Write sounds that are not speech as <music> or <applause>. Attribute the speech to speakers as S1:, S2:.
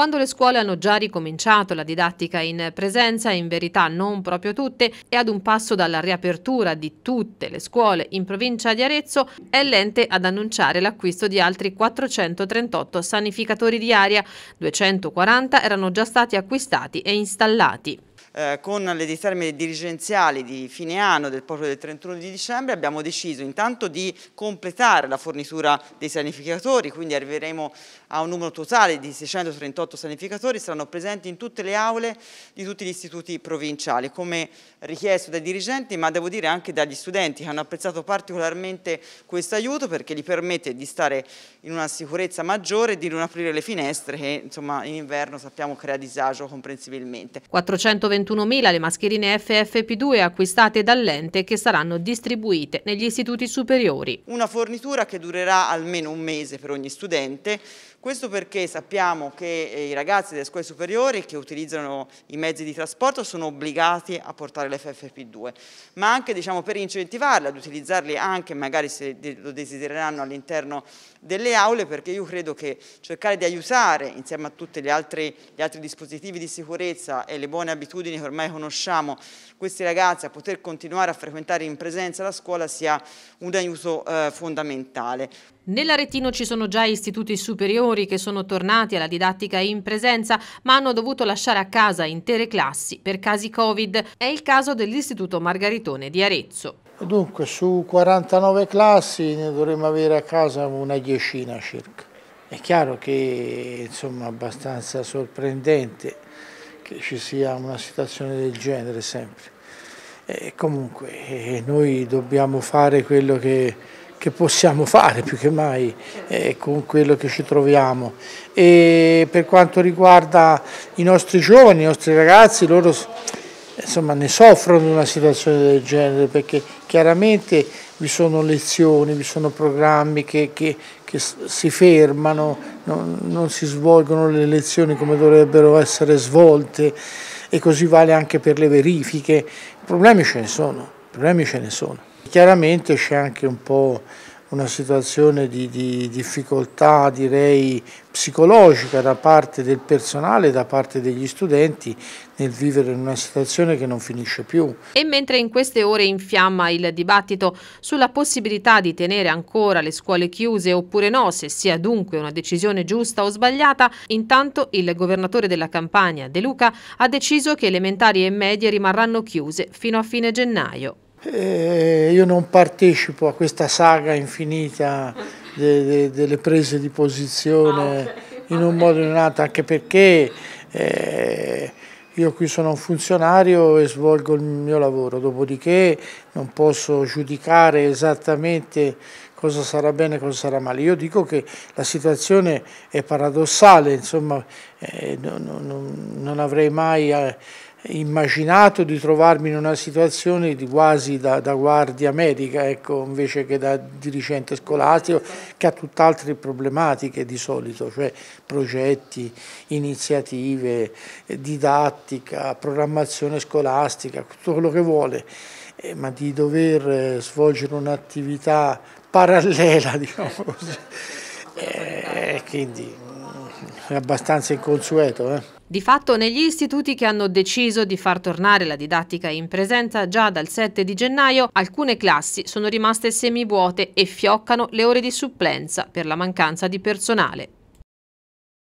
S1: Quando le scuole hanno già ricominciato la didattica in presenza, in verità non proprio tutte, e ad un passo dalla riapertura di tutte le scuole in provincia di Arezzo, è l'ente ad annunciare l'acquisto di altri 438 sanificatori di aria, 240 erano già stati acquistati e installati.
S2: Eh, con le disermine dirigenziali di fine anno del proprio del 31 di dicembre abbiamo deciso intanto di completare la fornitura dei sanificatori, quindi arriveremo a un numero totale di 638 sanificatori, saranno presenti in tutte le aule di tutti gli istituti provinciali, come richiesto dai dirigenti ma devo dire anche dagli studenti che hanno apprezzato particolarmente questo aiuto perché gli permette di stare in una sicurezza maggiore e di non aprire le finestre che insomma in inverno sappiamo crea disagio comprensibilmente.
S1: 420 31.000 le mascherine FFP2 acquistate dall'ente che saranno distribuite negli istituti superiori.
S2: Una fornitura che durerà almeno un mese per ogni studente, questo perché sappiamo che eh, i ragazzi delle scuole superiori che utilizzano i mezzi di trasporto sono obbligati a portare l'FFP2, ma anche diciamo, per incentivarli ad utilizzarli anche magari se lo desidereranno all'interno delle aule perché io credo che cercare di aiutare insieme a tutti gli altri, gli altri dispositivi di sicurezza e le buone abitudini abitudini che ormai conosciamo questi ragazzi a poter continuare a frequentare in presenza la scuola sia un aiuto eh, fondamentale.
S1: Nell'Aretino ci sono già istituti superiori che sono tornati alla didattica in presenza ma hanno dovuto lasciare a casa intere classi per casi Covid. È il caso dell'Istituto Margaritone di Arezzo.
S3: Dunque su 49 classi ne dovremmo avere a casa una diecina circa. È chiaro che insomma abbastanza sorprendente che ci sia una situazione del genere sempre. E comunque eh, noi dobbiamo fare quello che, che possiamo fare più che mai eh, con quello che ci troviamo. E per quanto riguarda i nostri giovani, i nostri ragazzi, loro insomma, ne soffrono di una situazione del genere perché chiaramente vi sono lezioni, vi sono programmi che, che, che si fermano, non, non si svolgono le lezioni come dovrebbero essere svolte e così vale anche per le verifiche. Problemi ce ne sono, problemi ce ne sono. Chiaramente c'è anche un po' una situazione di, di, difficoltà direi psicologica da parte del personale, da parte degli studenti nel vivere in una situazione che non finisce più.
S1: E mentre in queste ore infiamma il dibattito sulla possibilità di tenere ancora le scuole chiuse oppure no, se sia dunque una decisione giusta o sbagliata, intanto il governatore della campagna De Luca, ha deciso che elementari e medie rimarranno chiuse fino a fine gennaio.
S3: Eh, io non partecipo a questa saga infinita de, de, delle prese di posizione ah, in un modo o in un altro, anche perché eh, io qui sono un funzionario e svolgo il mio lavoro, dopodiché non posso giudicare esattamente cosa sarà bene e cosa sarà male. Io dico che la situazione è paradossale, insomma eh, non, non, non, avrei mai... Eh, immaginato di trovarmi in una situazione di quasi da, da guardia medica, ecco, invece che da dirigente scolastico, che ha tutt'altre problematiche di solito, cioè progetti, iniziative, eh, didattica, programmazione scolastica, tutto quello che vuole, eh, ma di dover eh, svolgere un'attività parallela, <laughs> diciamo così, eh, eh quindi mm, è abbastanza inconsueto. Eh.
S1: Di fatto negli istituti che hanno deciso di far tornare la didattica in presenza già dal 7 di gennaio, alcune classi sono rimaste semivuote e fioccano le ore di supplenza per la mancanza di personale.